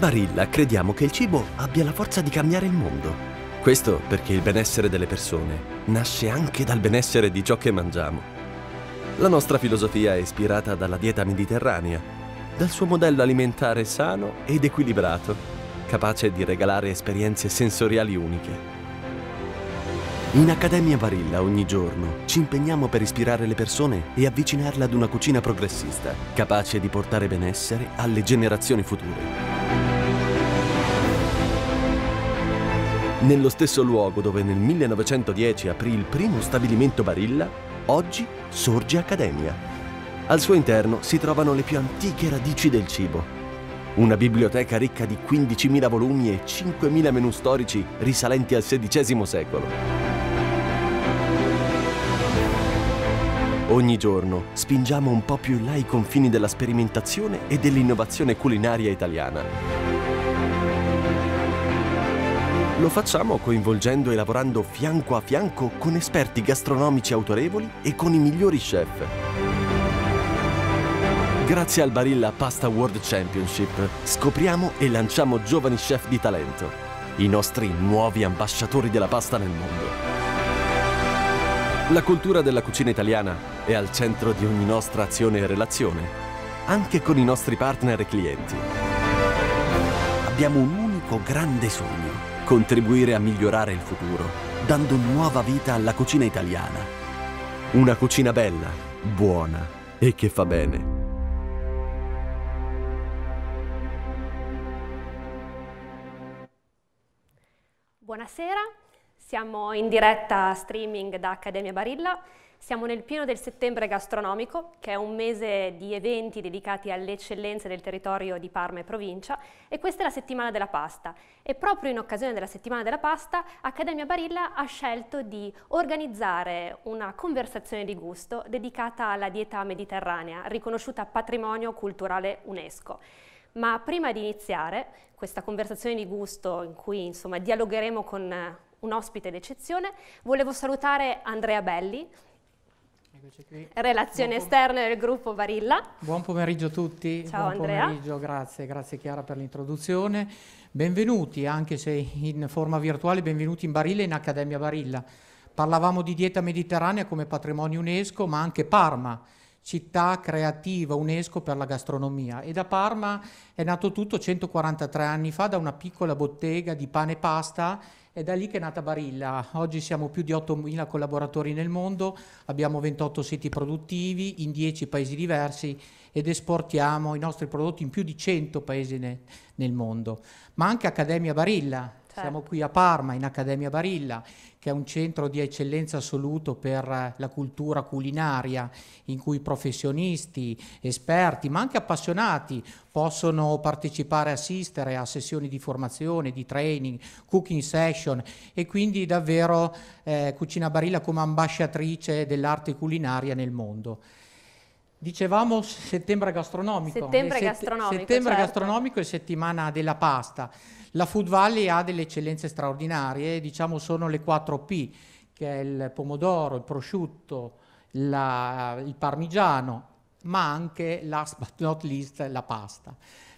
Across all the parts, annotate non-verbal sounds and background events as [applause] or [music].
In Barilla crediamo che il cibo abbia la forza di cambiare il mondo. Questo perché il benessere delle persone nasce anche dal benessere di ciò che mangiamo. La nostra filosofia è ispirata dalla dieta mediterranea, dal suo modello alimentare sano ed equilibrato, capace di regalare esperienze sensoriali uniche. In Accademia Barilla ogni giorno ci impegniamo per ispirare le persone e avvicinarle ad una cucina progressista, capace di portare benessere alle generazioni future. Nello stesso luogo dove nel 1910 aprì il primo stabilimento Barilla, oggi sorge Accademia. Al suo interno si trovano le più antiche radici del cibo. Una biblioteca ricca di 15.000 volumi e 5.000 menù storici risalenti al XVI secolo. Ogni giorno spingiamo un po' più in là i confini della sperimentazione e dell'innovazione culinaria italiana. Lo facciamo coinvolgendo e lavorando fianco a fianco con esperti gastronomici autorevoli e con i migliori chef. Grazie al Barilla Pasta World Championship scopriamo e lanciamo giovani chef di talento, i nostri nuovi ambasciatori della pasta nel mondo. La cultura della cucina italiana è al centro di ogni nostra azione e relazione, anche con i nostri partner e clienti. Abbiamo un unico grande sogno contribuire a migliorare il futuro, dando nuova vita alla cucina italiana. Una cucina bella, buona e che fa bene. Buonasera, siamo in diretta streaming da Accademia Barilla siamo nel pieno del settembre gastronomico, che è un mese di eventi dedicati alle eccellenze del territorio di Parma e provincia, e questa è la settimana della pasta. E proprio in occasione della settimana della pasta, Accademia Barilla ha scelto di organizzare una conversazione di gusto dedicata alla dieta mediterranea, riconosciuta patrimonio culturale UNESCO. Ma prima di iniziare questa conversazione di gusto in cui insomma, dialogheremo con un ospite d'eccezione, volevo salutare Andrea Belli, Relazioni Buon esterna del gruppo Barilla. Buon pomeriggio a tutti. Ciao Buon Andrea. pomeriggio, grazie, grazie Chiara per l'introduzione. Benvenuti, anche se in forma virtuale, benvenuti in Barilla e in Accademia Barilla. Parlavamo di dieta mediterranea come patrimonio UNESCO, ma anche Parma, città creativa UNESCO per la gastronomia. E da Parma è nato tutto 143 anni fa da una piccola bottega di pane e pasta è da lì che è nata Barilla. Oggi siamo più di 8.000 collaboratori nel mondo, abbiamo 28 siti produttivi in 10 paesi diversi ed esportiamo i nostri prodotti in più di 100 paesi ne nel mondo. Ma anche Accademia Barilla siamo certo. qui a Parma, in Accademia Barilla, che è un centro di eccellenza assoluto per eh, la cultura culinaria, in cui professionisti, esperti, ma anche appassionati possono partecipare, assistere a sessioni di formazione, di training, cooking session e quindi davvero eh, Cucina Barilla come ambasciatrice dell'arte culinaria nel mondo. Dicevamo settembre gastronomico. Settembre, set- gastronomico, settembre certo. gastronomico e settimana della pasta. La Food Valley ha delle eccellenze straordinarie, diciamo sono le 4P, che è il pomodoro, il prosciutto, la, il parmigiano, ma anche, last but not least, la pasta.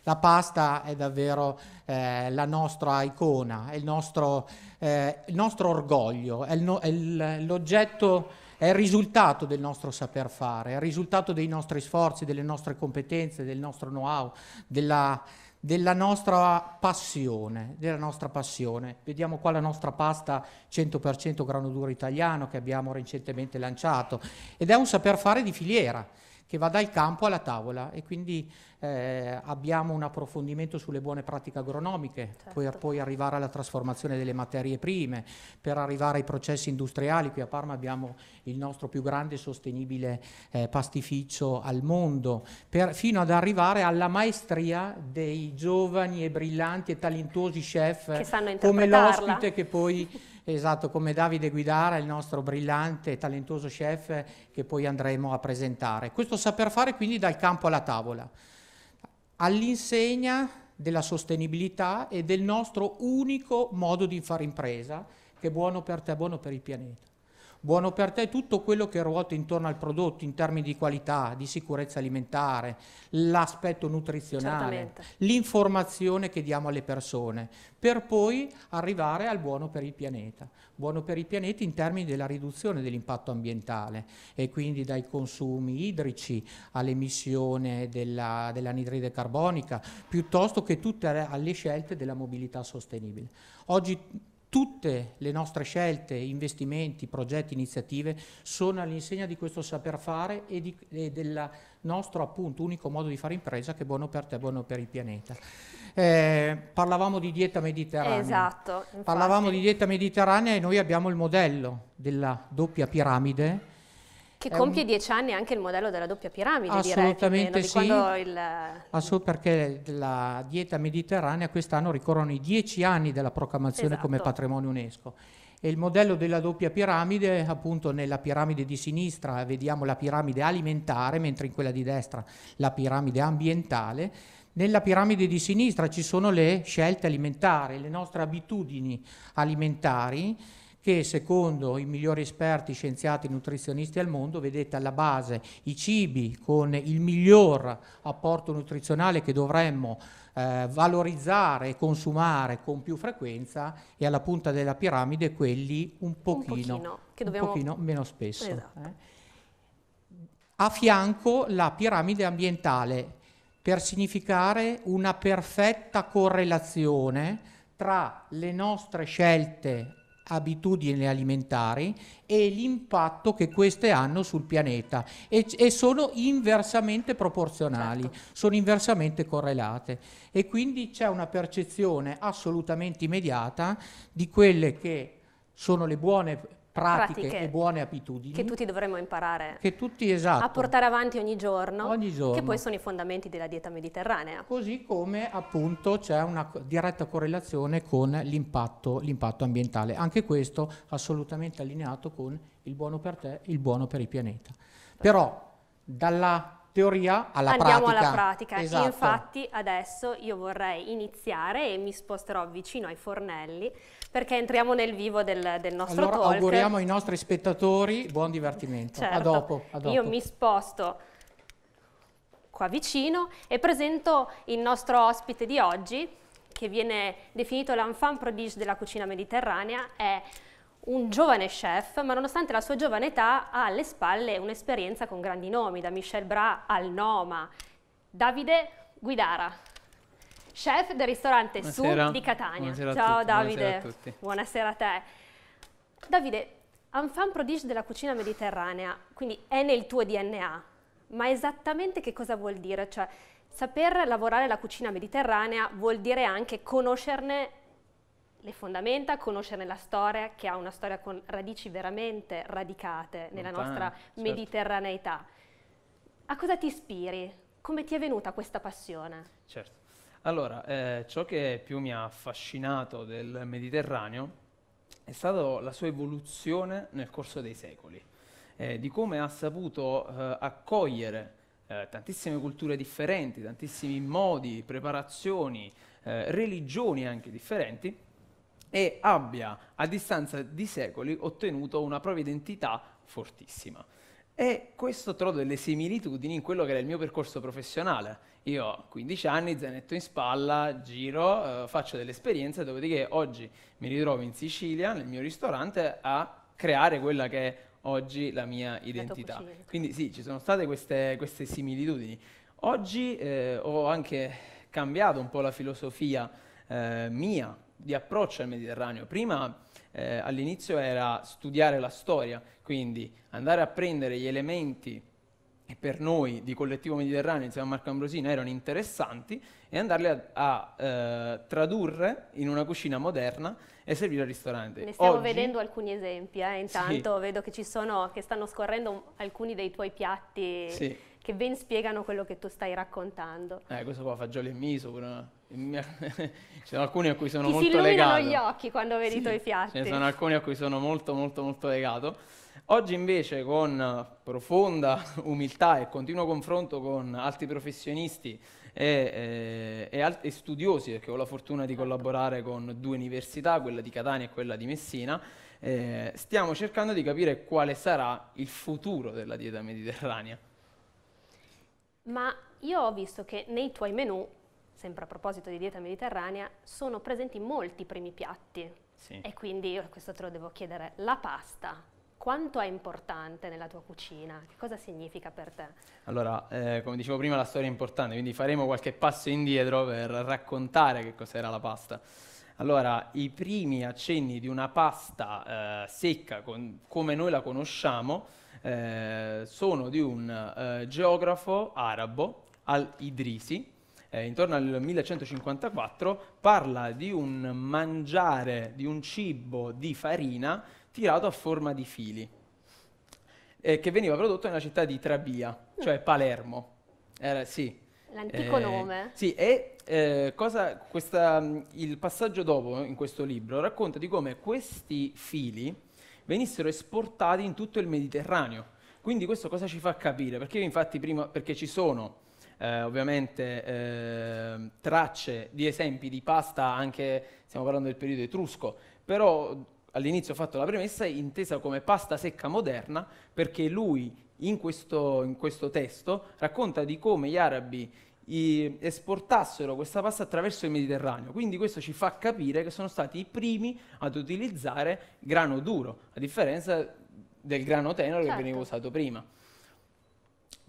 La pasta è davvero eh, la nostra icona, è il nostro, eh, il nostro orgoglio, è, il no, è il, l'oggetto è il risultato del nostro saper fare, è il risultato dei nostri sforzi, delle nostre competenze, del nostro know-how, della, della nostra passione, della nostra passione. Vediamo qua la nostra pasta 100% grano duro italiano che abbiamo recentemente lanciato ed è un saper fare di filiera che va dal campo alla tavola e quindi eh, abbiamo un approfondimento sulle buone pratiche agronomiche certo. per poi arrivare alla trasformazione delle materie prime, per arrivare ai processi industriali. Qui a Parma abbiamo il nostro più grande e sostenibile eh, pastificio al mondo, per, fino ad arrivare alla maestria dei giovani e brillanti e talentuosi chef come l'ospite che poi [laughs] Esatto, come Davide Guidara, il nostro brillante e talentuoso chef che poi andremo a presentare. Questo saper fare quindi dal campo alla tavola, all'insegna della sostenibilità e del nostro unico modo di fare impresa, che è buono per te, buono per il pianeta buono per te tutto quello che ruota intorno al prodotto in termini di qualità, di sicurezza alimentare, l'aspetto nutrizionale, Certamente. l'informazione che diamo alle persone, per poi arrivare al buono per il pianeta. Buono per il pianeta in termini della riduzione dell'impatto ambientale e quindi dai consumi idrici all'emissione della, dell'anidride carbonica, piuttosto che tutte le scelte della mobilità sostenibile. Oggi tutte le nostre scelte, investimenti, progetti, iniziative sono all'insegna di questo saper fare e, e, del nostro appunto unico modo di fare impresa che è buono per te, buono per il pianeta. Eh, parlavamo di dieta mediterranea. Esatto. Infatti. Parlavamo di dieta mediterranea e noi abbiamo il modello della doppia piramide che compie un... dieci anni anche il modello della doppia piramide, Assolutamente direi, Assolutamente sì. Il... Assolutamente perché la dieta mediterranea quest'anno ricorrono i dieci anni della proclamazione esatto. come patrimonio UNESCO. E il modello della doppia piramide, appunto nella piramide di sinistra vediamo la piramide alimentare, mentre in quella di destra la piramide ambientale. Nella piramide di sinistra ci sono le scelte alimentari, le nostre abitudini alimentari che secondo i migliori esperti, scienziati e nutrizionisti al mondo, vedete alla base i cibi con il miglior apporto nutrizionale che dovremmo eh, valorizzare e consumare con più frequenza e alla punta della piramide quelli un pochino, un pochino, dobbiamo... un pochino meno spesso. Esatto. Eh. A fianco la piramide ambientale per significare una perfetta correlazione tra le nostre scelte abitudini alimentari e l'impatto che queste hanno sul pianeta e, e sono inversamente proporzionali, certo. sono inversamente correlate e quindi c'è una percezione assolutamente immediata di quelle che sono le buone pratiche, pratiche, e buone abitudini. Che tutti dovremmo imparare che tutti, esatto, a portare avanti ogni giorno, ogni giorno, che poi sono i fondamenti della dieta mediterranea. Così come appunto c'è una diretta correlazione con l'impatto, ambientale. Anche questo assolutamente allineato con il buono per te, il buono per il pianeta. Però dalla teoria alla Andiamo pratica. Andiamo alla pratica. Esatto. Infatti adesso io vorrei iniziare e mi sposterò vicino ai fornelli perché entriamo nel vivo del, del nostro allora, talk. auguriamo ai nostri spettatori buon divertimento. Certo. A, dopo, a dopo. Io mi sposto qua vicino e presento il nostro ospite di oggi, che viene definito l'enfant prodige della cucina mediterranea, è un giovane chef, ma nonostante la sua giovane età ha alle spalle un'esperienza con grandi nomi, da Michel Bras al Noma, Davide Guidara chef del ristorante Buonasera. Su di Catania. Buonasera Ciao Davide. Buonasera a tutti. Buonasera a te. Davide, un fan prodigio della cucina mediterranea, quindi è nel tuo DNA, ma esattamente che cosa vuol dire? Cioè, saper lavorare la cucina mediterranea vuol dire anche conoscerne le fondamenta, conoscerne la storia, che ha una storia con radici veramente radicate nella Montana, nostra certo. mediterraneità. A cosa ti ispiri? Come ti è venuta questa passione? Certo. Allora, eh, ciò che più mi ha affascinato del Mediterraneo è stata la sua evoluzione nel corso dei secoli, eh, di come ha saputo eh, accogliere eh, tantissime culture differenti, tantissimi modi, preparazioni, eh, religioni anche differenti e abbia a distanza di secoli ottenuto una propria identità fortissima. E questo trovo delle similitudini in quello che era il mio percorso professionale. Io ho 15 anni, zainetto in spalla, giro, eh, faccio delle esperienze, dopodiché oggi mi ritrovo in Sicilia, nel mio ristorante, a creare quella che è oggi la mia identità. Quindi sì, ci sono state queste, queste similitudini. Oggi eh, ho anche cambiato un po' la filosofia eh, mia di approccio al Mediterraneo. Prima eh, all'inizio era studiare la storia, quindi andare a prendere gli elementi che per noi di Collettivo Mediterraneo insieme a Marco Ambrosino erano interessanti e andarli a, a eh, tradurre in una cucina moderna e servire al ristorante. Ne stiamo Oggi, vedendo alcuni esempi, eh, intanto sì. vedo che ci sono, che stanno scorrendo alcuni dei tuoi piatti. Sì che ben spiegano quello che tu stai raccontando. Eh, questo qua fagioli e miso, però, eh. [laughs] ci sono alcuni a cui sono Ti molto legato. Ti si illuminano gli occhi quando vedi sì, i tuoi piatti. Ce ne sono alcuni a cui sono molto molto molto legato. Oggi invece con profonda [laughs] umiltà e continuo confronto con altri professionisti e, e, eh, e, alt- e studiosi, perché ho la fortuna di collaborare con due università, quella di Catania e quella di Messina, eh, stiamo cercando di capire quale sarà il futuro della dieta mediterranea ma io ho visto che nei tuoi menu, sempre a proposito di dieta mediterranea, sono presenti molti primi piatti. Sì. E quindi, io questo te lo devo chiedere, la pasta, quanto è importante nella tua cucina? Che cosa significa per te? Allora, eh, come dicevo prima, la storia è importante, quindi faremo qualche passo indietro per raccontare che cos'era la pasta. Allora, i primi accenni di una pasta eh, secca, con, come noi la conosciamo, eh, sono di un eh, geografo arabo, al-Idrisi, eh, intorno al 1154, parla di un mangiare, di un cibo di farina tirato a forma di fili, eh, che veniva prodotto nella città di Trabia, mm. cioè Palermo. Era, sì. L'antico eh, nome. Sì, e eh, cosa, questa, il passaggio dopo in questo libro racconta di come questi fili venissero esportati in tutto il Mediterraneo. Quindi questo cosa ci fa capire? Perché infatti prima, perché ci sono eh, ovviamente eh, tracce di esempi di pasta anche, stiamo parlando del periodo etrusco, però all'inizio ho fatto la premessa intesa come pasta secca moderna perché lui in questo, in questo testo racconta di come gli arabi i, esportassero questa pasta attraverso il Mediterraneo. Quindi questo ci fa capire che sono stati i primi ad utilizzare grano duro, a differenza del grano tenero certo. che veniva usato prima.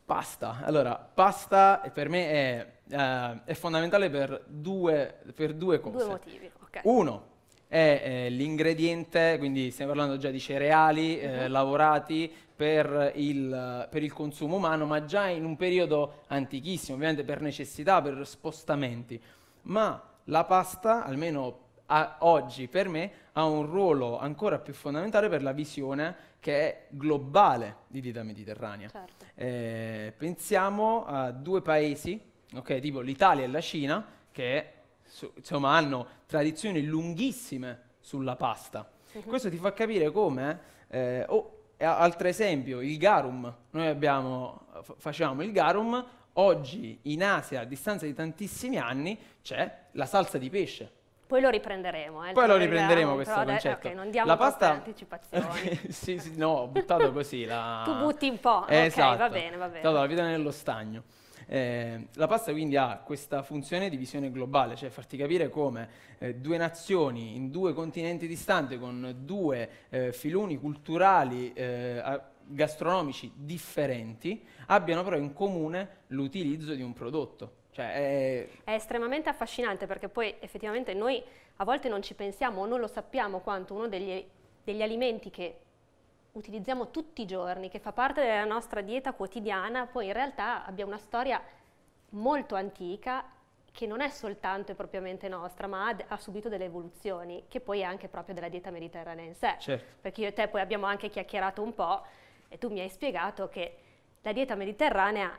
Pasta. Allora, pasta per me è, eh, è fondamentale per due, per due cose. Due motivi. Okay. Uno, è eh, l'ingrediente, quindi stiamo parlando già di cereali eh, mhm. lavorati per il, per il, consumo umano, ma già in un periodo antichissimo, ovviamente per necessità, per spostamenti. Ma la pasta, almeno a, oggi per me, ha un ruolo ancora più fondamentale per la visione che è globale di dieta mediterranea. Certo. Eh, pensiamo a due paesi, okay, tipo l'Italia e la Cina, che su, insomma, hanno tradizioni lunghissime sulla pasta. Uh-huh. Questo ti fa capire come, eh, oh, altro esempio, il garum. Noi abbiamo, f- facciamo il garum, oggi in Asia, a distanza di tantissimi anni, c'è la salsa di pesce. Poi lo riprenderemo. Eh, Poi lo riprenderemo questo però, concetto. Okay, non diamo la pasta... anticipazioni. [laughs] sì, sì, no, buttato così. La... tu butti un po'. Eh, okay, esatto. va bene, va bene. Buttato la vita nello stagno. Eh, la pasta quindi ha questa funzione di visione globale, cioè farti capire come eh, due nazioni in due continenti distanti con due eh, filoni culturali eh, gastronomici differenti abbiano però in comune l'utilizzo di un prodotto. Cioè è... è... estremamente affascinante perché poi effettivamente noi a volte non ci pensiamo o non lo sappiamo quanto uno degli, degli alimenti che utilizziamo tutti i giorni, che fa parte della nostra dieta quotidiana, poi in realtà abbia una storia molto antica che non è soltanto e propriamente nostra, ma ha, ha, subito delle evoluzioni, che poi è anche proprio della dieta mediterranea in sé. Certo. Perché io e te poi abbiamo anche chiacchierato un po' e tu mi hai spiegato che la dieta mediterranea,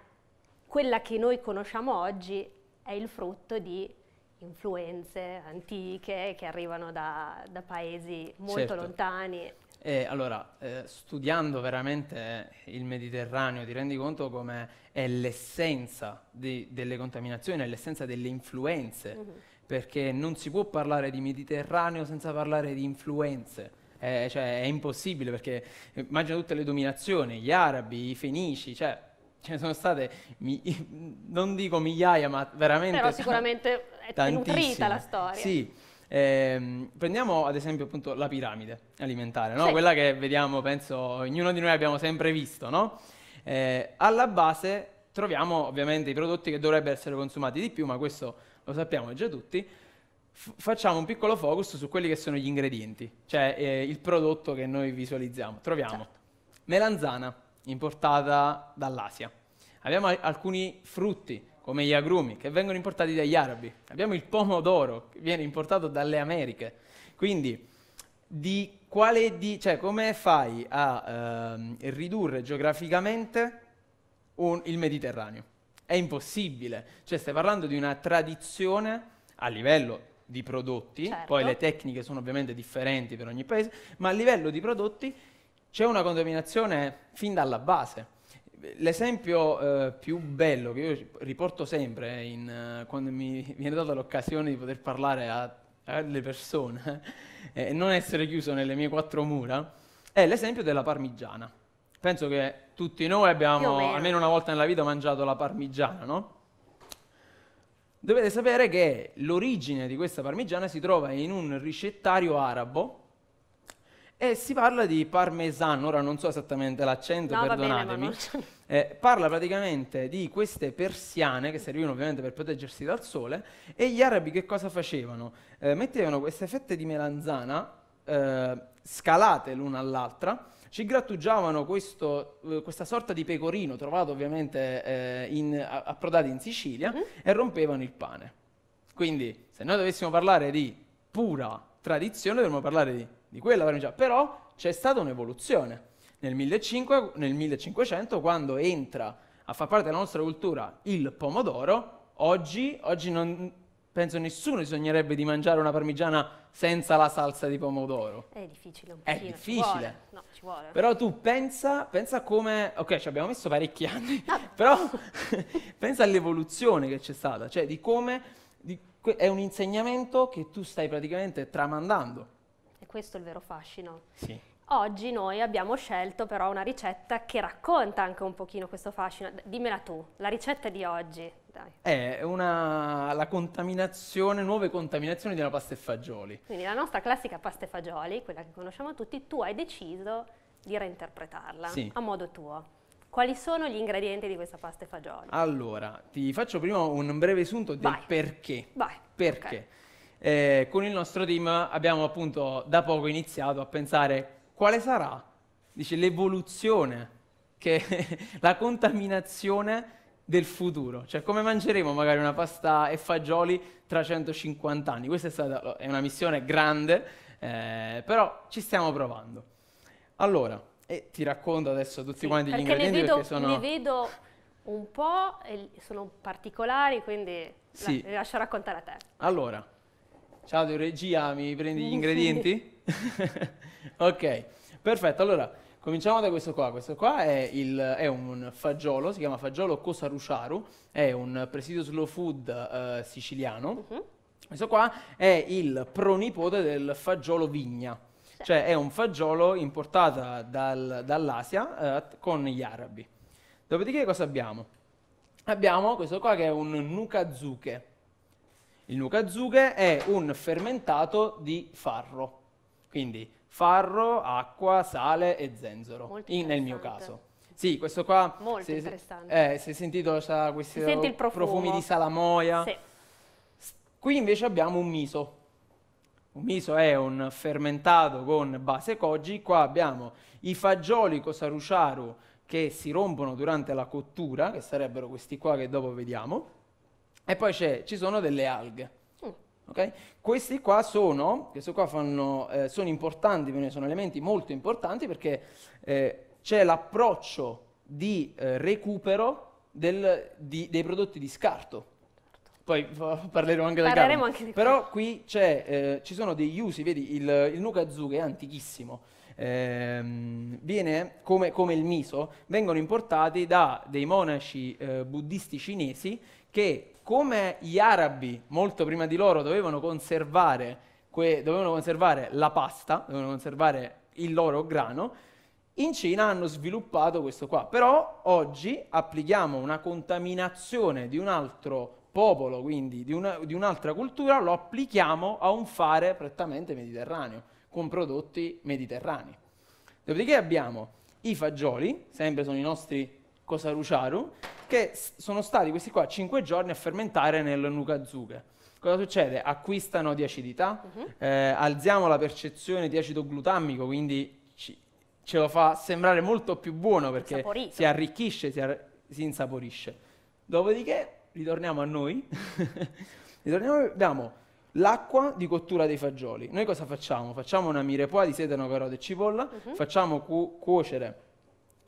quella che noi conosciamo oggi, è il frutto di influenze antiche che arrivano da, da paesi molto certo. lontani e allora, eh, studiando veramente il Mediterraneo ti rendi conto come è l'essenza di, delle contaminazioni, è l'essenza delle influenze, mm-hmm. perché non si può parlare di Mediterraneo senza parlare di influenze. Eh, cioè, è impossibile perché eh, immagina tutte le dominazioni, gli arabi, i fenici, cioè [laughs] ce ne sono state, mi, [laughs] non dico migliaia, ma veramente... Però sicuramente t- è nutrita la storia. Sì. Ehm, prendiamo ad esempio appunto la piramide alimentare, no? sì. quella che vediamo, penso, ognuno di noi abbiamo sempre visto. No? Eh, alla base troviamo ovviamente i prodotti che dovrebbero essere consumati di più, ma questo lo sappiamo già tutti. F- facciamo un piccolo focus su quelli che sono gli ingredienti, cioè eh, il prodotto che noi visualizziamo. Troviamo certo. melanzana importata dall'Asia. Abbiamo alcuni frutti come gli agrumi, che vengono importati dagli arabi. Abbiamo il pomodoro, che viene importato dalle Americhe. Quindi, di quale di, cioè, come fai a ehm, ridurre geograficamente un, il Mediterraneo? È impossibile. Cioè, stai parlando di una tradizione a livello di prodotti, certo. poi le tecniche sono ovviamente differenti per ogni paese, ma a livello di prodotti c'è una contaminazione fin dalla base l'esempio eh, più bello che io riporto sempre eh, in, eh, quando mi [laughs] viene data l'occasione di poter parlare alle persone [laughs] eh, e non essere chiuso nelle mie quattro mura è l'esempio della parmigiana. Penso che tutti noi abbiamo almeno una volta nella vita mangiato la parmigiana, no? Dovete sapere che l'origine di questa parmigiana si trova in un ricettario arabo e eh, si parla di parmesan, ora non so esattamente l'accento, no, perdonatemi. Bene, eh, parla praticamente di queste persiane che servivano ovviamente per proteggersi dal sole e gli arabi che cosa facevano? Eh, mettevano queste fette di melanzana eh, scalate l'una all'altra, ci grattugiavano questo, eh, questa sorta di pecorino trovato ovviamente eh, in, approdato in Sicilia mm-hmm. e rompevano il pane. Quindi se noi dovessimo parlare di pura tradizione dovremmo parlare di di quella parmigiana, però c'è stata un'evoluzione. Nel, 1500, nel 1500, quando entra a far parte della nostra cultura il pomodoro, oggi, oggi non, penso nessuno sognerebbe di mangiare una parmigiana senza la salsa di pomodoro. È difficile un pochino. È difficile. Ci vuole. No, ci vuole. Però tu pensa, pensa come... Ok, ci abbiamo messo parecchi anni, no. [laughs] però [laughs] pensa all'evoluzione che c'è stata, cioè di come... Di, è un insegnamento che tu stai praticamente tramandando è questo il vero fascino. Sì. Oggi noi abbiamo scelto però una ricetta che racconta anche un pochino questo fascino. Dimmela tu, la ricetta di oggi. Dai. È una, la contaminazione, nuove contaminazioni della pasta e fagioli. Quindi la nostra classica pasta e fagioli, quella che conosciamo tutti, tu hai deciso di reinterpretarla sì. a modo tuo. Quali sono gli ingredienti di questa pasta e fagioli? Allora, ti faccio prima un breve sunto del Vai. perché. Vai. Perché? Okay eh, con il nostro team abbiamo appunto da poco iniziato a pensare quale sarà dice, l'evoluzione, che, [laughs] la contaminazione del futuro, cioè come mangeremo magari una pasta e fagioli tra 150 anni. Questa è stata è una missione grande, eh, però ci stiamo provando. Allora, e ti racconto adesso tutti sì, quanti gli ingredienti vedo, perché sono... Ne vedo un po', e sono particolari, quindi sì. la, lascio raccontare a te. Allora, Ciao regia, mi prendi gli eh, ingredienti? [laughs] ok, perfetto. Allora, cominciamo da questo qua. Questo qua è, il, è un fagiolo, si chiama fagiolo Cosarusciaru, è un presidio slow food eh, siciliano. Uh-huh. Questo qua è il pronipote del fagiolo vigna. Cioè è un fagiolo importato dal, dall'Asia eh, con gli arabi. Dopodiché cosa abbiamo? Abbiamo questo qua che è un nukazuke il nukazuke è un fermentato di farro, quindi farro, acqua, sale e zenzero, in, nel mio caso. Sì, questo qua... Molto se, interessante. Eh, si è sentito questi si senti profumi di salamoia. Sì. Qui invece abbiamo un miso. Un miso è un fermentato con base koji. Qua abbiamo i fagioli cosaruciaru che si rompono durante la cottura, che sarebbero questi qua che dopo vediamo e poi ci sono delle alghe. Mm. Okay? Questi qua, sono, qua fanno, eh, sono, importanti, sono elementi molto importanti perché eh, c'è l'approccio di eh, recupero del, di, dei prodotti di scarto. Certo. Poi parleremo anche del carne. Anche di Però qui eh, ci sono degli usi, vedi il, il che è antichissimo, ehm, viene come, come, il miso, vengono importati da dei monaci eh, buddisti cinesi che come gli arabi, molto prima di loro, dovevano conservare, que- dovevano conservare la pasta, dovevano conservare il loro grano, in Cina hanno sviluppato questo qua. Però oggi applichiamo una contaminazione di un altro popolo, quindi di, una, di un'altra cultura, lo applichiamo a un fare prettamente mediterraneo, con prodotti mediterranei. Dopodiché abbiamo i fagioli, sempre sono i nostri Cosa Kosarucharu, che sono stati questi qua 5 giorni a fermentare nel nukazuke. Cosa succede? Acquistano di acidità, uh-huh. eh, alziamo la percezione di acido glutammico, quindi ci, ce lo fa sembrare molto più buono perché Saporito. si arricchisce, si, ar- si insaporisce. Dopodiché ritorniamo a noi, [laughs] ritorniamo, abbiamo l'acqua di cottura dei fagioli. Noi cosa facciamo? Facciamo una mirepoix di sedano, carote e cipolla, uh-huh. facciamo cu- cuocere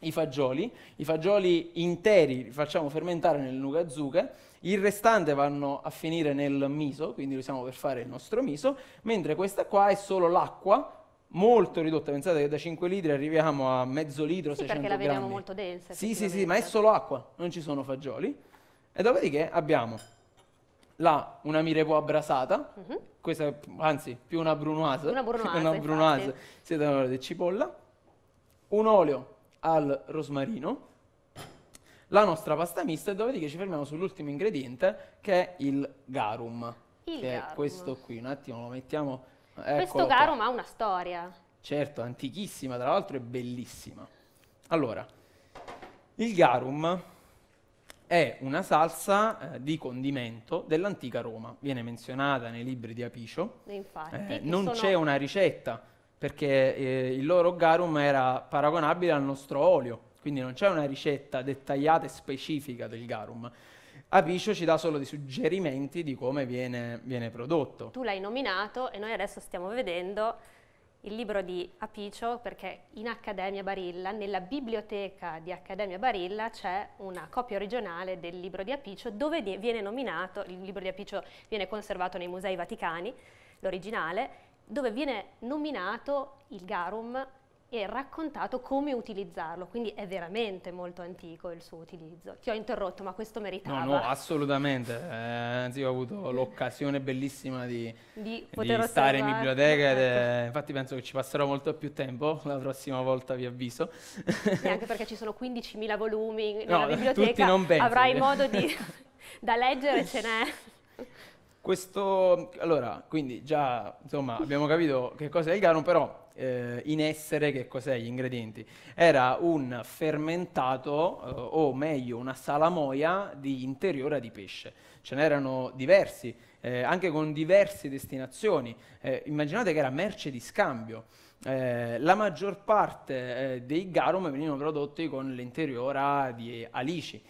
i fagioli, i fagioli interi li facciamo fermentare nel nugazuka, il restante vanno a finire nel miso, quindi lo usiamo per fare il nostro miso, mentre questa qua è solo l'acqua molto ridotta, pensate che da 5 litri arriviamo a mezzo litro, sì, 600 grammi. Sì, perché la vediamo molto densa. Sì, sì, sì, ma è solo acqua, non ci sono fagioli. E dopodiché abbiamo la, una mirepoix abrasata, mm -hmm. questa è, anzi, più una brunoise, una brunoise, [laughs] una brunoise, siete allora di cipolla, un olio al rosmarino, la nostra pasta mista e dopodiché ci fermiamo sull'ultimo ingrediente che è il garum. Il che garum. è questo qui, un attimo lo mettiamo... Questo garum qua. ha una storia. Certo, antichissima, tra l'altro è bellissima. Allora, il garum è una salsa eh, di condimento dell'antica Roma, viene menzionata nei libri di Apicio. Infatti. Eh, non sono... c'è una ricetta perché eh, il loro garum era paragonabile al nostro olio, quindi non c'è una ricetta dettagliata e specifica del garum. Apicio ci dà solo dei suggerimenti di come viene, viene prodotto. Tu l'hai nominato e noi adesso stiamo vedendo il libro di Apicio perché in Accademia Barilla, nella biblioteca di Accademia Barilla c'è una copia regionale del libro di Apicio dove viene nominato, il libro di Apicio viene conservato nei musei vaticani, l'originale, dove viene nominato il garum e raccontato come utilizzarlo, quindi è veramente molto antico il suo utilizzo. Ti ho interrotto, ma questo meritava. No, no, assolutamente. Eh, anzi, ho avuto mm. l'occasione bellissima di, di, di stare in biblioteca, ed, eh, infatti penso che ci passerò molto più tempo, la prossima volta vi avviso. E anche perché ci sono 15.000 volumi nella no, biblioteca, tutti non penso, avrai modo di... [laughs] da leggere ce n'è questo, allora, quindi già insomma abbiamo capito che cos'è il garum, però eh, in essere che cos'è gli ingredienti? Era un fermentato, eh, o meglio una salamoia di interiore di pesce. Ce n'erano diversi, eh, anche con diverse destinazioni. Eh, immaginate che era merce di scambio. Eh, la maggior parte eh, dei garum venivano prodotti con l'interiore di alici.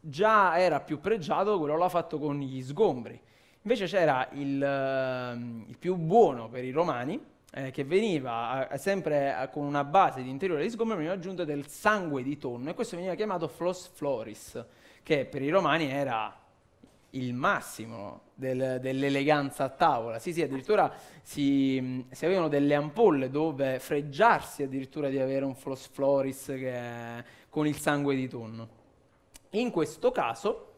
Già era più pregiato quello là fatto con gli sgombri, Invece c'era il, ehm, il più buono per i romani, eh, che veniva a, eh, sempre a, eh, con una base di interiore di sgombro, veniva aggiunta del sangue di tonno e questo veniva chiamato flos floris, che per i romani era il massimo del, dell'eleganza a tavola. Sì, sì, addirittura si, si, avevano delle ampolle dove freggiarsi addirittura di avere un flos floris che, con il sangue di tonno. In questo caso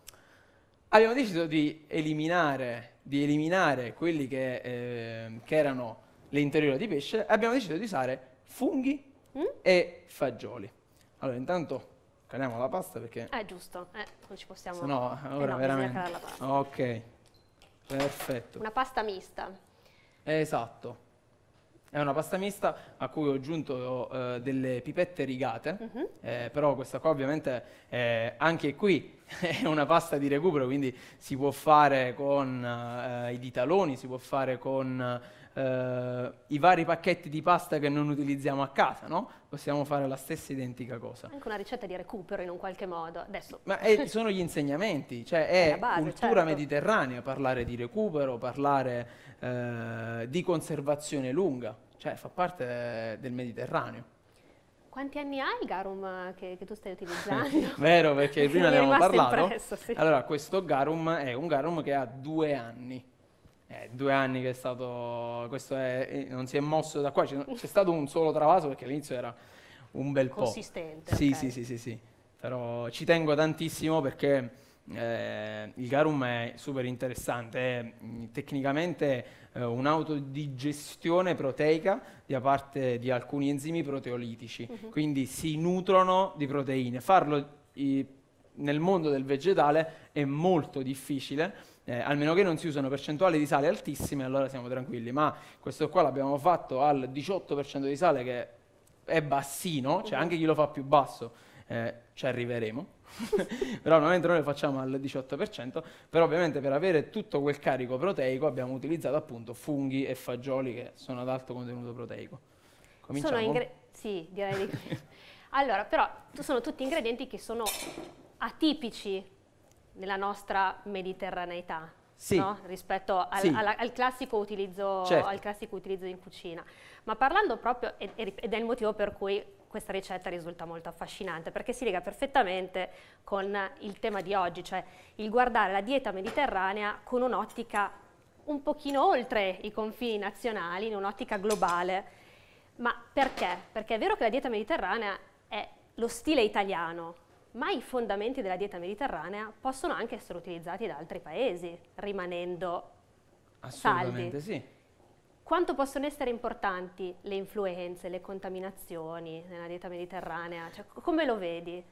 abbiamo deciso di eliminare, di eliminare quelli che, eh, che erano l'interiore di pesce e abbiamo deciso di usare funghi mm? e fagioli. Allora, intanto caliamo la pasta perché... eh, giusto, eh, non ci possiamo... Eh, no, ora eh no, veramente... La pasta. Ok, perfetto. Una pasta mista. Esatto. È una pasta mista a cui ho aggiunto eh, delle pipette rigate, mm -hmm. però questa qua ovviamente anche qui [laughs] è una pasta di recupero, quindi si può fare con eh, i ditaloni, si può fare con eh, i vari pacchetti di pasta che non utilizziamo a casa, no? Possiamo fare la stessa identica cosa. Anche una ricetta di recupero in un qualche modo. Adesso. Ma è, eh, [laughs] sono gli insegnamenti, cioè è, è base, cultura certo. mediterranea parlare di recupero, parlare eh, di conservazione lunga, cioè fa parte del Mediterraneo. Quanti anni hai il garum che, che tu stai utilizzando? [laughs] Vero, perché prima ne abbiamo parlato. Impresso, sì. Allora, questo garum è un garum che ha due anni. Eh, due anni che è stato, questo è, eh, non si è mosso da qua, c'è [laughs] stato un solo travaso perché all'inizio era un bel po'. Consistente. Sì, okay. sì, sì, sì, sì, però ci tengo tantissimo perché eh, il garum è super interessante, eh, tecnicamente eh, un'autodigestione proteica da parte di alcuni enzimi proteolitici, uh-huh. quindi si nutrono di proteine. Farlo i, nel mondo del vegetale è molto difficile, eh, almeno che non si usano percentuali di sale altissime, allora siamo tranquilli, ma questo qua l'abbiamo fatto al 18% di sale che è bassino, cioè mhm. anche chi lo fa più basso eh, ci arriveremo [laughs] però ovviamente noi lo facciamo al 18%, però ovviamente per avere tutto quel carico proteico abbiamo utilizzato appunto funghi e fagioli che sono ad alto contenuto proteico. Cominciamo? Sono sì, direi di [laughs] Allora, però sono tutti ingredienti che sono atipici nella nostra mediterraneità. Sì. No? rispetto al, sì. al, al, classico utilizzo, certo. al, classico utilizzo, in cucina. Ma parlando proprio, ed è il motivo per cui questa ricetta risulta molto affascinante perché si lega perfettamente con il tema di oggi, cioè il guardare la dieta mediterranea con un'ottica un pochino oltre i confini nazionali, in un'ottica globale. Ma perché? Perché è vero che la dieta mediterranea è lo stile italiano, ma i fondamenti della dieta mediterranea possono anche essere utilizzati da altri paesi, rimanendo Assolutamente saldi. sì. Quanto possono essere importanti le influenze, le contaminazioni nella dieta mediterranea? Cioè, come lo vedi?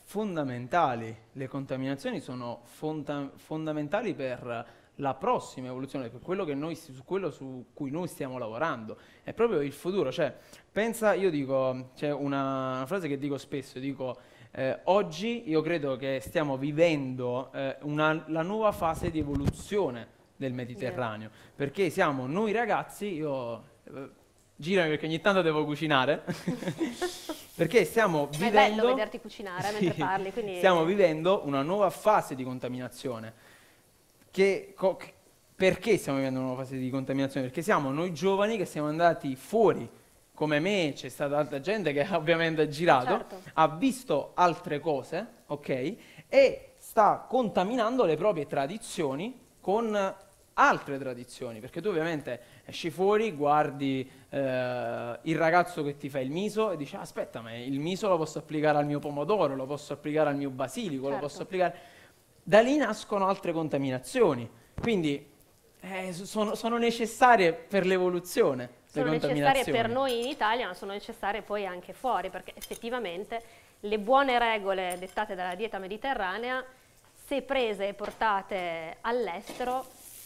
Fondamentali. Le contaminazioni sono fonda fondamentali per la prossima evoluzione, per quello, noi, su, quello su cui noi stiamo lavorando. È proprio il futuro. Cioè, pensa, io dico, c'è una frase che dico spesso, dico... Eh, oggi io credo che stiamo vivendo eh, una, la nuova fase di evoluzione del Mediterraneo, yeah. perché siamo noi ragazzi, io eh, girami perché ogni tanto devo cucinare, [laughs] perché stiamo vivendo... Cioè, è bello vederti cucinare sì, mentre parli, quindi... Stiamo vivendo una nuova fase di contaminazione. Che, co perché stiamo vivendo una nuova fase di contaminazione? Perché siamo noi giovani che siamo andati fuori, come me, c'è stata altra gente che [laughs] ovviamente ha girato, certo. ha visto altre cose, ok? E sta contaminando le proprie tradizioni con altre tradizioni, perché tu ovviamente esci fuori, guardi eh, il ragazzo che ti fa il miso e dici aspetta, ma il miso lo posso applicare al mio pomodoro, lo posso applicare al mio basilico, certo. lo posso certo. applicare... Da lì nascono altre contaminazioni, quindi eh, sono, sono, necessarie per l'evoluzione. Le Sono necessarie per noi in Italia, ma sono necessarie poi anche fuori, perché effettivamente le buone regole dettate dalla dieta mediterranea, se prese e portate all'estero,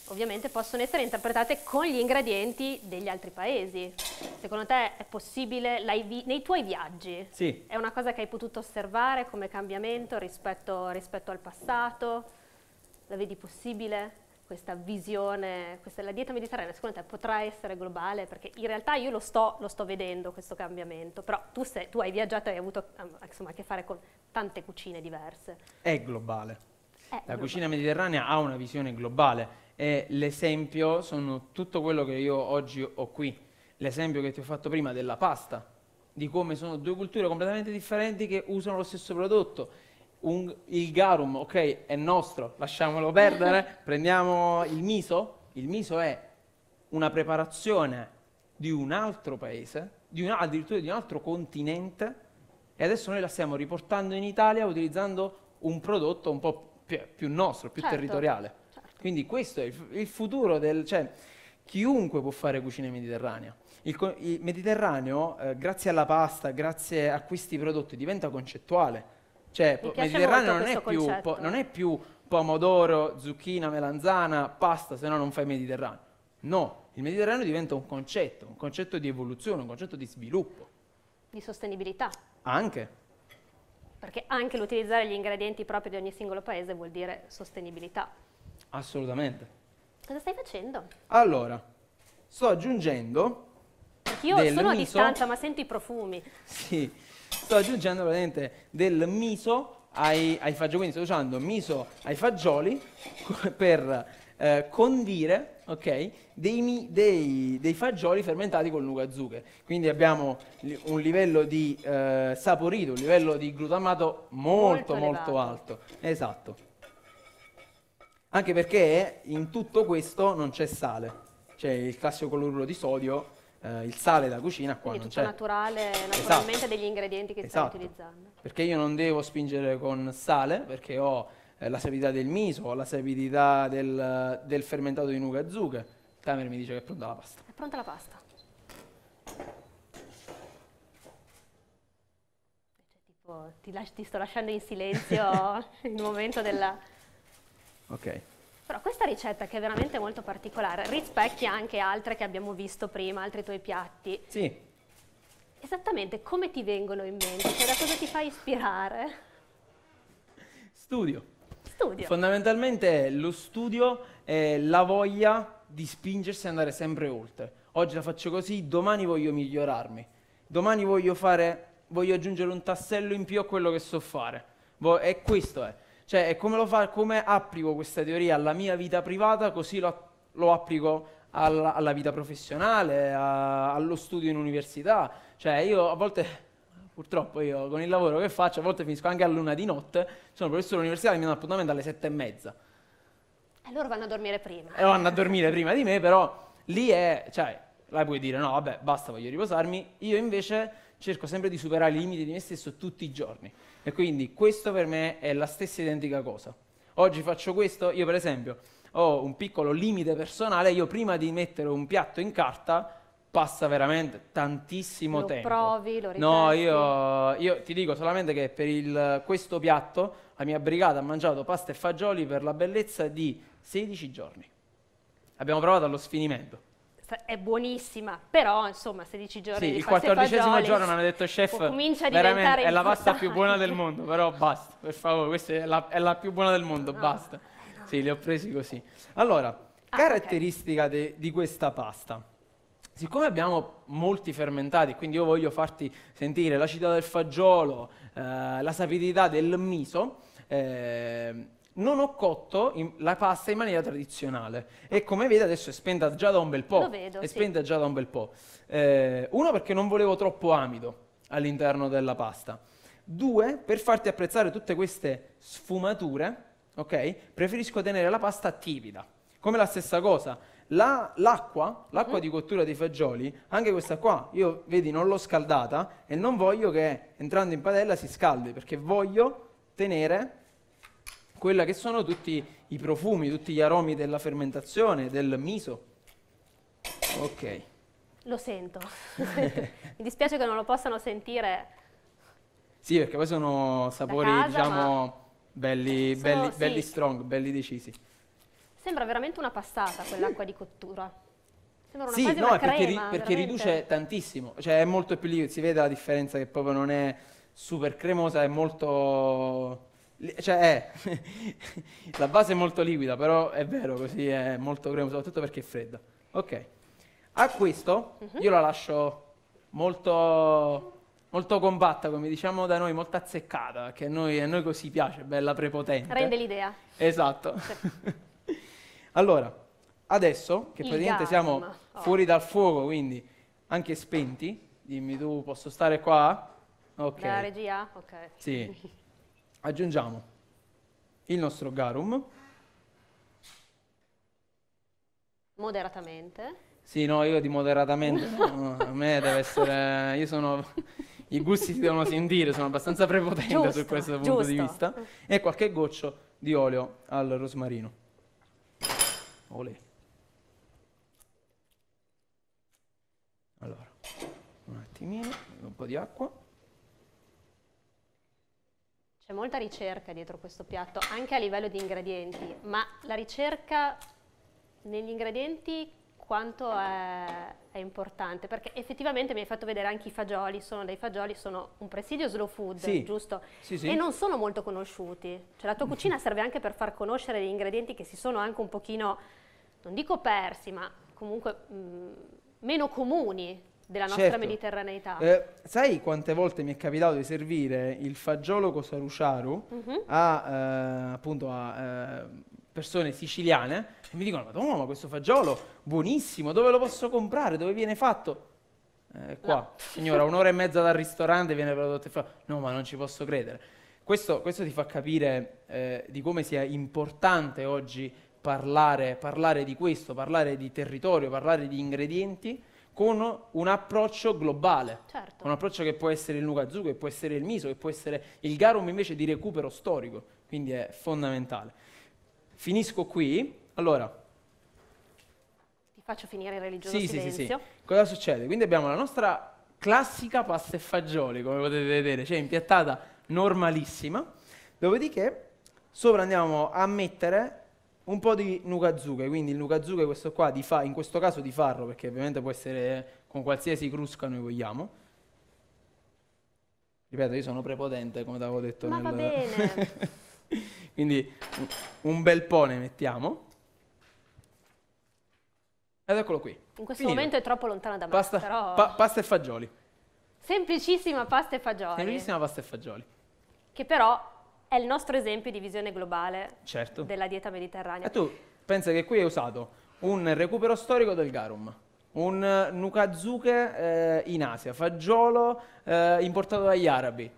ovviamente possono essere interpretate con gli ingredienti degli altri paesi. Secondo te è possibile nei tuoi viaggi? Sì. È una cosa che hai potuto osservare come cambiamento rispetto, rispetto al passato? La vedi possibile? Questa visione, questa, la dieta mediterranea secondo te potrà essere globale? Perché in realtà io lo sto, lo sto vedendo questo cambiamento, però tu, sei, tu hai viaggiato e hai avuto ehm, insomma, a che fare con tante cucine diverse. È globale. È la globale. cucina mediterranea ha una visione globale e l'esempio sono tutto quello che io oggi ho qui. L'esempio che ti ho fatto prima della pasta, di come sono due culture completamente differenti che usano lo stesso prodotto. Un, il garum, ok, è nostro, lasciamolo perdere, [laughs] prendiamo il miso. Il miso è una preparazione di un altro paese, di un, addirittura di un altro continente, e adesso noi la stiamo riportando in Italia utilizzando un prodotto un po' più, più nostro, più certo. territoriale. Quindi questo è il, il futuro del... Cioè, chiunque può fare cucina mediterranea. Il, il Mediterraneo, eh, grazie alla pasta, grazie a questi prodotti, diventa concettuale. Cioè, il Mediterraneo non è, più, po- non è, più, pomodoro, zucchina, melanzana, pasta, se no non fai Mediterraneo. No, il Mediterraneo diventa un concetto, un concetto di evoluzione, un concetto di sviluppo. Di sostenibilità. Anche. Perché anche l'utilizzare gli ingredienti propri di ogni singolo paese vuol dire sostenibilità. Assolutamente. Cosa stai facendo? Allora, sto aggiungendo... Io sono a distanza ma sento i profumi. Sì, sto aggiungendo praticamente del miso ai, ai fagioli, quindi sto usando miso ai fagioli [laughs] per eh, condire okay, dei, dei, dei, fagioli fermentati con zucchero. Quindi abbiamo un livello di eh, saporito, un livello di glutamato molto molto, molto alto. Esatto. Anche perché in tutto questo non c'è sale. C'è il classico cloruro di sodio, eh, il sale da cucina qua Quindi non c'è. È naturale, esatto. naturalmente esatto. degli ingredienti che esatto. stai utilizzando. Perché io non devo spingere con sale, perché ho eh, la sapidità del miso, ho la sapidità del, del fermentato di nuga zucche. Il timer mi dice che è pronta la pasta. È pronta la pasta. Cioè, tipo, ti, ti sto lasciando in silenzio [laughs] il momento della... Ok. Però questa ricetta che è veramente molto particolare rispecchia anche altre che abbiamo visto prima, altri tuoi piatti. Sì. Esattamente come ti vengono in mente? Cioè da cosa ti fa ispirare? Studio. Studio. Fondamentalmente lo studio è la voglia di spingersi e andare sempre oltre. Oggi la faccio così, domani voglio migliorarmi. Domani voglio fare, voglio aggiungere un tassello in più a quello che so fare. Vo- e questo è. Cioè, come, fa, come, applico questa teoria alla mia vita privata, così lo, lo applico alla, alla, vita professionale, a, allo studio in università. Cioè, io a volte purtroppo io con il lavoro che faccio a volte finisco anche a luna di notte, sono professore universitario e mi danno appuntamento alle sette e mezza. E loro vanno a dormire prima. E vanno a dormire prima di me, però lì è, cioè, là puoi dire no, vabbè, basta, voglio riposarmi. Io invece cerco sempre di superare i limiti di me stesso tutti i giorni. E quindi questo per me è la stessa identica cosa. Oggi faccio questo, io per esempio ho un piccolo limite personale, io prima di mettere un piatto in carta passa veramente tantissimo lo tempo. Lo provi, lo ripeti. No, io, io, ti dico solamente che per il, questo piatto la mia brigata ha mangiato pasta e fagioli per la bellezza di 16 giorni. Abbiamo provato allo sfinimento è buonissima, però insomma 16 giorni sì, il 14 giorno mi hanno detto chef, comincia veramente è la pasta più buona del mondo, però basta, per favore, questa è la, è la più buona del mondo, no. basta. Sì, li ho presi così. Allora, ah, caratteristica okay. de, di questa pasta. Siccome abbiamo molti fermentati, quindi io voglio farti sentire l'acidità del fagiolo, eh, la sapidità del miso, eh, non ho cotto in, la pasta in maniera tradizionale e come vedi adesso è spenta già da un bel po'. Lo vedo, è spenta sì. già da un bel po'. Eh, uno perché non volevo troppo amido all'interno della pasta. Due, per farti apprezzare tutte queste sfumature, ok? Preferisco tenere la pasta tibida. Come la stessa cosa, la, l'acqua, l'acqua mm-hmm. di cottura dei fagioli, anche questa qua, io vedi non l'ho scaldata e non voglio che entrando in padella si scaldi perché voglio tenere quella che sono tutti i profumi, tutti gli aromi della fermentazione, del miso. Ok. Lo sento. [laughs] Mi dispiace che non lo possano sentire. Sì, perché poi sono sapori, casa, diciamo, belli, sono, belli, sì. belli strong, belli decisi. Sembra veramente una passata quell'acqua di cottura. Sembra una sì, no, una perché, crema, ri, perché riduce tantissimo, cioè è molto più liquido, si vede la differenza che proprio non è super cremosa, è molto cioè, eh, [laughs] la base è molto liquida, però è vero, così è molto cremoso soprattutto perché è fredda. Ok. A questo uh-huh. io la lascio molto, molto compatta, come diciamo da noi, molto azzeccata, che a noi, a noi così piace, bella prepotente. Rende l'idea. Esatto. Sì. [laughs] allora, adesso che Il praticamente gas, siamo oh. fuori dal fuoco, quindi anche spenti, dimmi tu, posso stare qua? Ok. La regia? Ok. Sì. [laughs] aggiungiamo il nostro garum. Moderatamente. Sì, no, io di moderatamente, a me deve essere, io sono, i gusti si devono sentire, sono abbastanza prepotente giusto, su questo punto giusto. di vista, e qualche goccio di olio al rosmarino. Olè. Allora, un attimino, un po' di acqua. C'è molta ricerca dietro questo piatto, anche a livello di ingredienti, ma la ricerca negli ingredienti quanto è, è, importante, perché effettivamente mi hai fatto vedere anche i fagioli, sono dei fagioli, sono un presidio slow food, sì, giusto? Sì, sì. E non sono molto conosciuti. Cioè la tua [laughs] cucina serve anche per far conoscere gli ingredienti che si sono anche un pochino, non dico persi, ma comunque mh, mm, meno comuni della nostra certo. mediterraneità. Eh, sai quante volte mi è capitato di servire il fagiolo cosaruciaru uh-huh. Mhm. a, eh, appunto a eh, persone siciliane e mi dicono, ma, ma questo fagiolo buonissimo, dove lo posso comprare, dove viene fatto? Eh, qua, no. [laughs] signora, un'ora e mezza dal ristorante viene prodotto e fa, no ma non ci posso credere. Questo, questo ti fa capire eh, di come sia importante oggi parlare, parlare di questo, parlare di territorio, parlare di ingredienti con un approccio globale, certo. un approccio che può essere il Nukazu, che può essere il Miso, che può essere il Garum invece di recupero storico, quindi è fondamentale. Finisco qui, allora... Ti faccio finire il religioso sì, silenzio. Sì, sì, sì. Cosa succede? Quindi abbiamo la nostra classica pasta e fagioli, come potete vedere, cioè impiattata normalissima, dopodiché sopra andiamo a mettere un po' di nugazzuke, quindi il nugazzuke questo qua di fa, in questo caso di farro, perché ovviamente può essere con qualsiasi crusca noi vogliamo. Ripeto, io sono prepotente, come ti avevo detto. Ma nel... va [laughs] bene. quindi un bel po' ne mettiamo. Ed eccolo qui. In questo Finito. momento è troppo lontana da me. Pasta, però... pa pasta e fagioli. Semplicissima pasta e fagioli. Semplicissima pasta e fagioli. Che però è il nostro esempio di visione globale certo. della dieta mediterranea. E tu pensa che qui hai usato un recupero storico del garum, un nukazuke eh, in Asia, fagiolo eh, importato dagli arabi.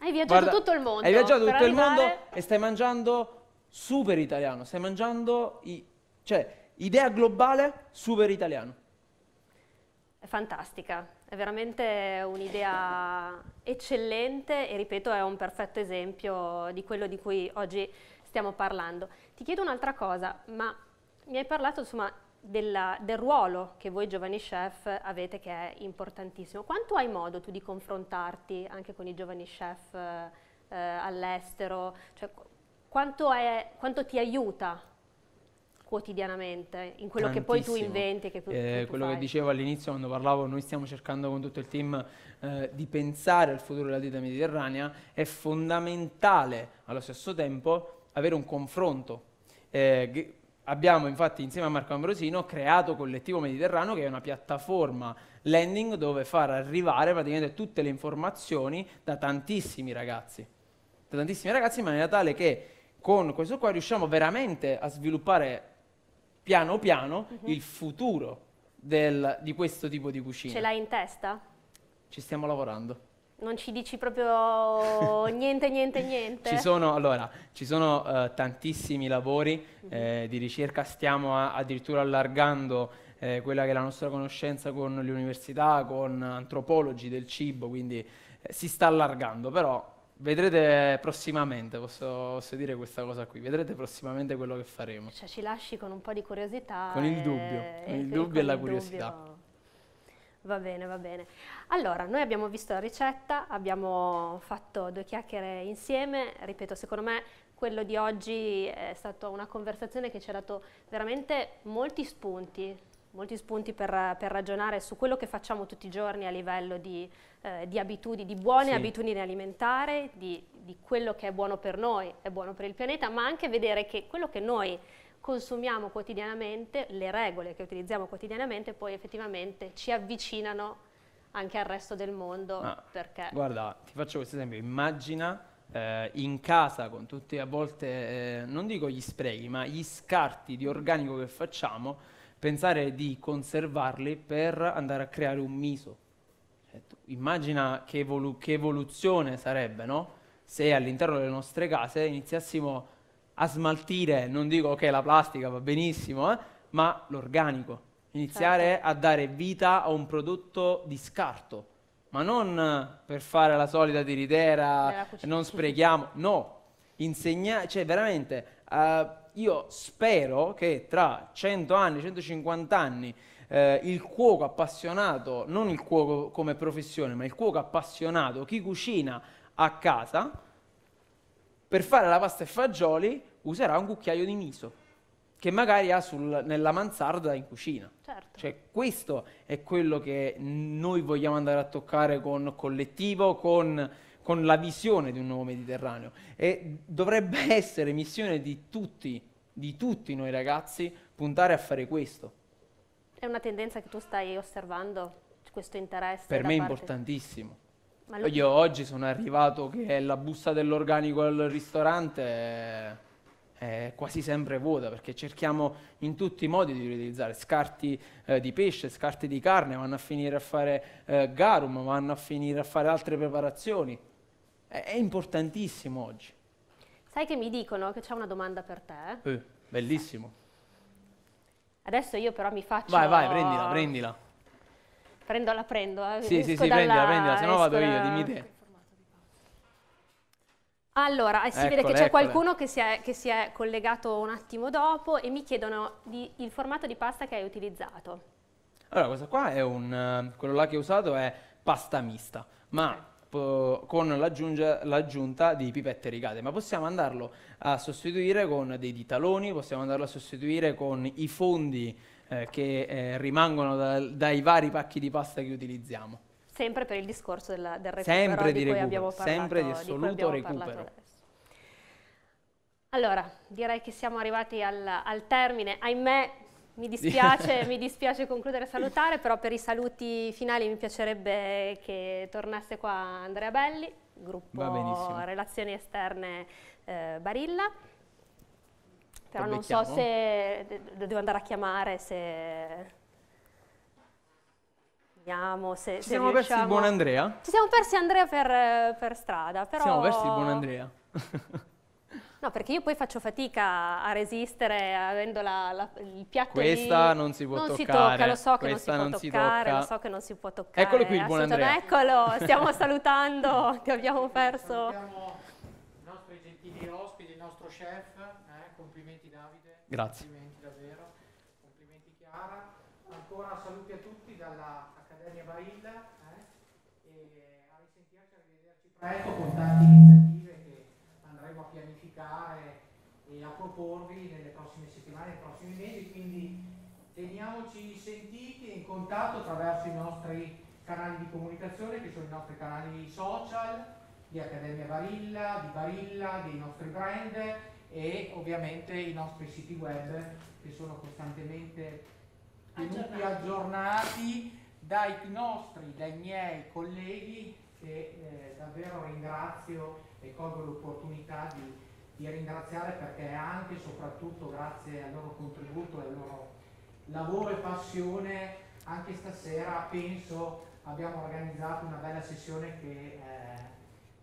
Hai viaggiato Guarda, tutto il mondo. Hai viaggiato tutto arrivare... il mondo e stai mangiando super italiano, stai mangiando, i, cioè, idea globale super italiano. È fantastica. È veramente un'idea eccellente e ripeto è un perfetto esempio di quello di cui oggi stiamo parlando. Ti chiedo un'altra cosa, ma mi hai parlato insomma della, del ruolo che voi giovani chef avete che è importantissimo. Quanto hai modo tu di confrontarti anche con i giovani chef eh, all'estero? Cioè, quanto, quanto ti aiuta quotidianamente, in quello Tantissimo. che poi tu inventi. Che tu, eh, tu quello fai. che dicevo all'inizio quando parlavo, noi stiamo cercando con tutto il team eh, di pensare al futuro della dieta mediterranea, è fondamentale allo stesso tempo avere un confronto. Eh, abbiamo infatti insieme a Marco Ambrosino creato Collettivo Mediterraneo che è una piattaforma landing dove far arrivare praticamente tutte le informazioni da tantissimi ragazzi, da tantissimi ragazzi in maniera tale che con questo qua riusciamo veramente a sviluppare piano piano uh-huh. il futuro del, di questo tipo di cucina. Ce l'hai in testa? Ci stiamo lavorando. Non ci dici proprio niente, niente, niente? Ci sono, allora, ci sono uh, tantissimi lavori uh-huh. eh, di ricerca, stiamo a, addirittura allargando eh, quella che è la nostra conoscenza con le università, con antropologi del cibo, quindi eh, si sta allargando, però Vedrete prossimamente, posso, posso, dire questa cosa qui, vedrete prossimamente quello che faremo. Cioè ci lasci con un po' di curiosità. Con il dubbio, con il dubbio con e la curiosità. Dubbio. Va bene, va bene. Allora, noi abbiamo visto la ricetta, abbiamo fatto due chiacchiere insieme, ripeto, secondo me quello di oggi è stata una conversazione che ci ha dato veramente molti spunti molti spunti per, per, ragionare su quello che facciamo tutti i giorni a livello di, eh, di abitudini, di buone sì. abitudini alimentari, di, di, quello che è buono per noi, è buono per il pianeta, ma anche vedere che quello che noi consumiamo quotidianamente, le regole che utilizziamo quotidianamente, poi effettivamente ci avvicinano anche al resto del mondo. Ah, perché... Guarda, ti faccio questo esempio, immagina eh, in casa con tutti a volte, eh, non dico gli sprechi, ma gli scarti di organico che facciamo, pensare di conservarli per andare a creare un miso. Cioè, immagina che, evolu- che evoluzione sarebbe, no? Se all'interno delle nostre case iniziassimo a smaltire, non dico che okay, la plastica va benissimo, eh, ma l'organico. Iniziare certo. a dare vita a un prodotto di scarto, ma non per fare la solita tiritera, non sprechiamo, no, insegnare, cioè veramente uh, io spero che tra 100 anni, 150 anni, eh, il cuoco appassionato, non il cuoco come professione, ma il cuoco appassionato, chi cucina a casa, per fare la pasta e fagioli userà un cucchiaio di miso che magari ha sul, nella mansarda in cucina. Certo. Cioè, questo è quello che noi vogliamo andare a toccare con collettivo, con con la visione di un nuovo Mediterraneo e dovrebbe [laughs] essere missione di tutti, di tutti noi ragazzi, puntare a fare questo. È una tendenza che tu stai osservando, questo interesse? Per me è importantissimo. Lui... Io oggi sono arrivato che la busta dell'organico al ristorante è... quasi sempre vuota perché cerchiamo in tutti i modi di riutilizzare scarti eh, di pesce, scarti di carne, vanno a finire a fare eh, garum, vanno a finire a fare altre preparazioni. È importantissimo oggi. Sai che mi dicono che c'è una domanda per te? Eh, bellissimo. Adesso io però mi faccio... Vai, vai, prendila, prendila. Prendo, la prendo. Eh. Sì, sì, sì, prendila, prendila, se no vado io, dimmi te. Allora, eh, si eccole, vede che c'è qualcuno che si, è, che si, è, collegato un attimo dopo e mi chiedono di, il formato di pasta che hai utilizzato. Allora, questo qua è un... Eh, quello là che ho usato è pasta mista, ma con l'aggiunta di pipette rigate, ma possiamo andarlo a sostituire con dei ditaloni, possiamo andarlo a sostituire con i fondi eh, che eh, rimangono da, dai vari pacchi di pasta che utilizziamo. Sempre per il discorso della, del recupero sempre di, di recupero, abbiamo parlato. Sempre di assoluto di recupero. Allora, direi che siamo arrivati al, al termine. Ahimè, mi [laughs] dispiace, mi dispiace concludere e salutare, però per i saluti finali mi piacerebbe che tornasse qua Andrea Belli, gruppo Relazioni Esterne eh, Barilla. Però non so se lo devo andare a chiamare, se... Vediamo se, Ci se siamo riusciamo. persi il buon Andrea? Ci siamo persi Andrea per, per strada, però... Ci siamo persi il buon Andrea. [laughs] No, perché io poi faccio fatica a resistere avendo la, la, il piatto Questa lì. non si può non toccare. Si tocca, lo so Questa che non si non può toccare, si lo so che non si può toccare. Eccolo qui il buon Andrea. Eccolo, [laughs] stiamo salutando, ti abbiamo perso. Salutiamo i nostri gentili ospiti, il nostro chef, eh? complimenti Davide. Grazie. Complimenti davvero, complimenti Chiara. Ancora saluti a tutti dall'Accademia Barilla eh? e a risentirci, arrivederci presto con tanti proporvi nelle prossime settimane, nei prossimi mesi, quindi teniamoci sentiti e in contatto attraverso i nostri canali di comunicazione che sono i nostri canali social di Accademia Barilla, di Barilla, dei nostri brand e ovviamente i nostri siti web che sono costantemente aggiornati, aggiornati dai nostri, dai miei colleghi che eh, davvero ringrazio e colgo l'opportunità di di ringraziare perché anche e soprattutto grazie al loro contributo e al loro lavoro e passione anche stasera penso abbiamo organizzato una bella sessione che eh,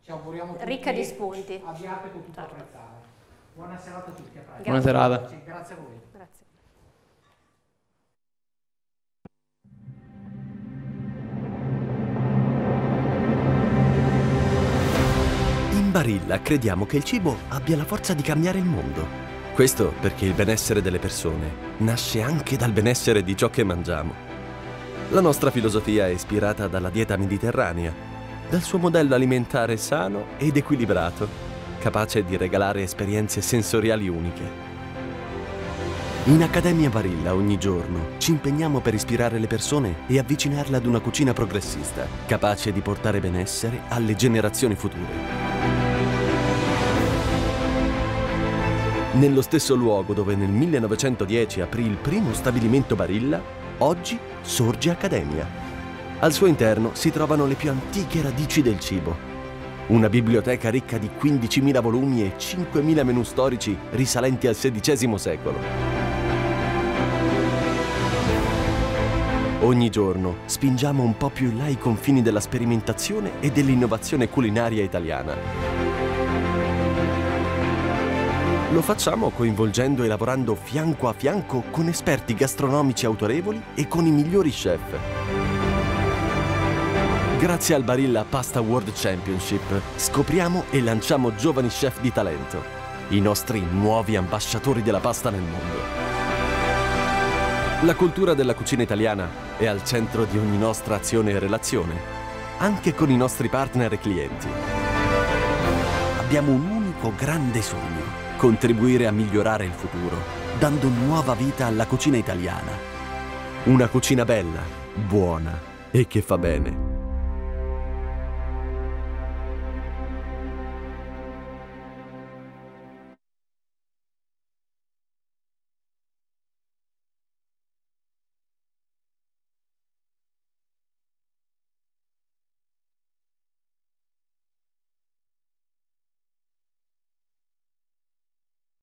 ci auguriamo ricca di spunti abbiate potuto certo. apprezzare buona serata a tutti a buona serata grazie a voi grazie. Barilla crediamo che il cibo abbia la forza di cambiare il mondo. Questo perché il benessere delle persone nasce anche dal benessere di ciò che mangiamo. La nostra filosofia è ispirata dalla dieta mediterranea, dal suo modello alimentare sano ed equilibrato, capace di regalare esperienze sensoriali uniche. In Accademia Barilla ogni giorno ci impegniamo per ispirare le persone e avvicinarle ad una cucina progressista, capace di portare benessere alle generazioni future. Nello stesso luogo dove nel 1910 aprì il primo stabilimento Barilla, oggi sorge Accademia. Al suo interno si trovano le più antiche radici del cibo. Una biblioteca ricca di 15.000 volumi e 5.000 menù storici risalenti al XVI secolo. Ogni giorno spingiamo un po' più in là i confini della sperimentazione e dell'innovazione culinaria italiana. Lo facciamo coinvolgendo e lavorando fianco a fianco con esperti gastronomici autorevoli e con i migliori chef. Grazie al Barilla Pasta World Championship scopriamo e lanciamo giovani chef di talento, i nostri nuovi ambasciatori della pasta nel mondo. La cultura della cucina italiana è al centro di ogni nostra azione e relazione, anche con i nostri partner e clienti. Abbiamo un unico grande sogno contribuire a migliorare il futuro, dando nuova vita alla cucina italiana. Una cucina bella, buona e che fa bene.